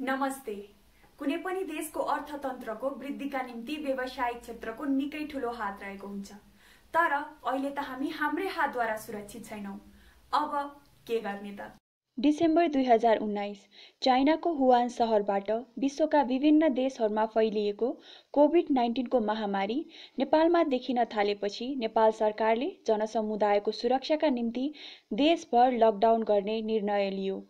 नमस्ते कुनै पनि देशको अर्थतन्त्रको वृद्धिका निम्ति व्यवसायिक क्षेत्रको निकै ठुलो हात रहेको हुन्छ तर अहिले त हामी हाम्रै हातद्वारा सुरक्षित छैनौँ अब के गर्ने त डिसेम्बर दुई हजार उन्नाइस चाइनाको हुवान सहरबाट विश्वका विभिन्न देशहरूमा फैलिएको कोभिड नाइन्टिनको महामारी नेपालमा देखिन थालेपछि नेपाल सरकारले जनसमुदायको सुरक्षाका निम्ति देशभर लकडाउन गर्ने निर्णय लियो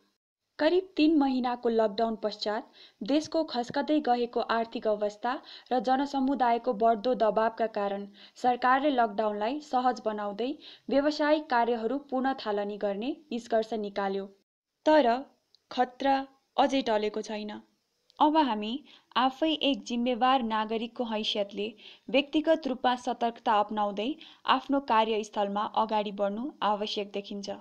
करिब तीन महिनाको लकडाउन पश्चात देशको खस्कदै गएको आर्थिक अवस्था र जनसमुदायको बढ्दो दबावका कारण सरकारले लकडाउनलाई सहज बनाउँदै व्यावसायिक कार्यहरू पुनः थालनी गर्ने निष्कर्ष निकाल्यो तर खतरा अझै टलेको छैन अब हामी आफै एक जिम्मेवार नागरिकको हैसियतले व्यक्तिगत रूपमा सतर्कता अप्नाउँदै आफ्नो कार्यस्थलमा अगाडि बढ्नु आवश्यक देखिन्छ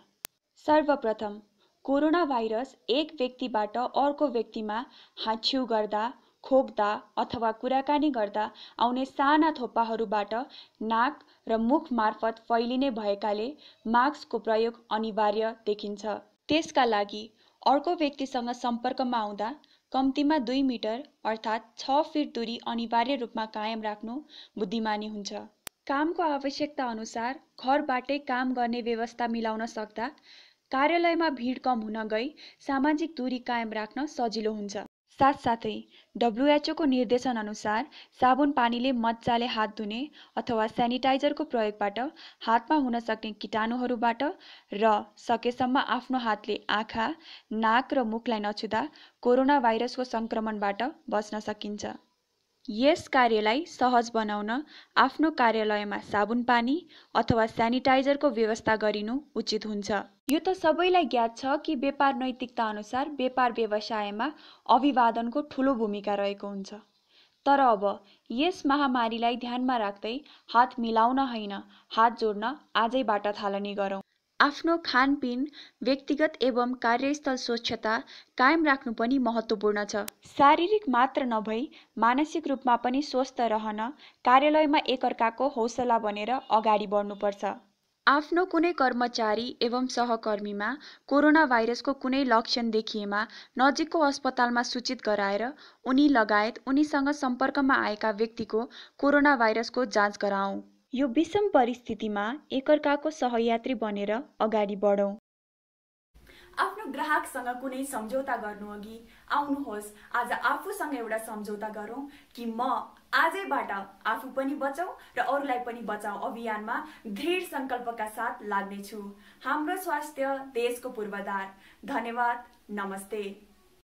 सर्वप्रथम कोरोना भाइरस एक व्यक्तिबाट अर्को व्यक्तिमा हाच्छिउ गर्दा खोक्दा अथवा कुराकानी गर्दा आउने साना थोपाहरूबाट नाक र मुख मार्फत फैलिने भएकाले मास्कको प्रयोग अनिवार्य देखिन्छ त्यसका लागि अर्को व्यक्तिसँग सम्पर्कमा आउँदा कम्तीमा दुई मिटर अर्थात् छ फिट दूरी अनिवार्य रूपमा कायम राख्नु बुद्धिमानी हुन्छ कामको आवश्यकता अनुसार घरबाटै काम गर्ने व्यवस्था मिलाउन सक्दा कार्यालयमा भिड कम हुन गई सामाजिक दूरी कायम राख्न सजिलो हुन्छ साथसाथै डब्लुएचओको निर्देशनअनुसार साबुन पानीले मजाले हात धुने अथवा सेनिटाइजरको प्रयोगबाट हातमा हुन सक्ने किटाणुहरूबाट र सकेसम्म आफ्नो हातले आँखा नाक र मुखलाई नछुँदा कोरोना भाइरसको सङ्क्रमणबाट बच्न सकिन्छ यस कार्यलाई सहज बनाउन आफ्नो कार्यालयमा साबुन पानी अथवा सेनिटाइजरको व्यवस्था गरिनु उचित हुन्छ यो त सबैलाई ज्ञात छ कि व्यापार नैतिकता अनुसार व्यापार व्यवसायमा अभिवादनको ठुलो भूमिका रहेको हुन्छ तर अब यस महामारीलाई ध्यानमा राख्दै हात मिलाउन होइन हात जोड्न आजैबाट थालनी गरौँ आफ्नो खानपिन व्यक्तिगत एवं कार्यस्थल स्वच्छता कायम राख्नु पनि महत्त्वपूर्ण छ शारीरिक मात्र नभई मानसिक रूपमा पनि स्वस्थ रहन कार्यालयमा एकअर्काको हौसला बनेर अगाडि बढ्नुपर्छ आफ्नो कुनै कर्मचारी एवं सहकर्मीमा कोरोना भाइरसको कुनै लक्षण देखिएमा नजिकको अस्पतालमा सूचित गराएर उनी लगायत उनीसँग सम्पर्कमा आएका व्यक्तिको कोरोना भाइरसको जाँच गराउँ यो विषम परिस्थितिमा एकअर्काको सहयात्री बनेर अगाडि बढौँ आफ्नो ग्राहकसँग कुनै सम्झौता गर्नु अघि आउनुहोस् आज आफूसँग एउटा सम्झौता गरौँ कि म आजैबाट आफू पनि बचाउ र अरूलाई पनि बचाउ अभियानमा दृढ सङ्कल्पका साथ लाग्नेछु हाम्रो स्वास्थ्य देशको पूर्वाधार धन्यवाद नमस्ते